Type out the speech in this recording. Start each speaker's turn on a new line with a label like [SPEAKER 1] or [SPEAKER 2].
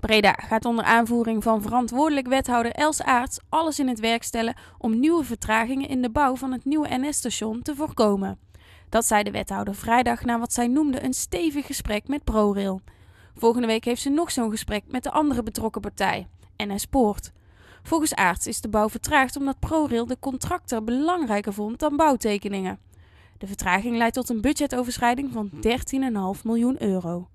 [SPEAKER 1] Breda gaat onder aanvoering van verantwoordelijk wethouder Els Aarts alles in het werk stellen om nieuwe vertragingen in de bouw van het nieuwe NS-station te voorkomen. Dat zei de wethouder vrijdag na wat zij noemde een stevig gesprek met ProRail. Volgende week heeft ze nog zo'n gesprek met de andere betrokken partij, NS Poort. Volgens Aarts is de bouw vertraagd omdat ProRail de contractor belangrijker vond dan bouwtekeningen. De vertraging leidt
[SPEAKER 2] tot een budgetoverschrijding van 13,5 miljoen euro.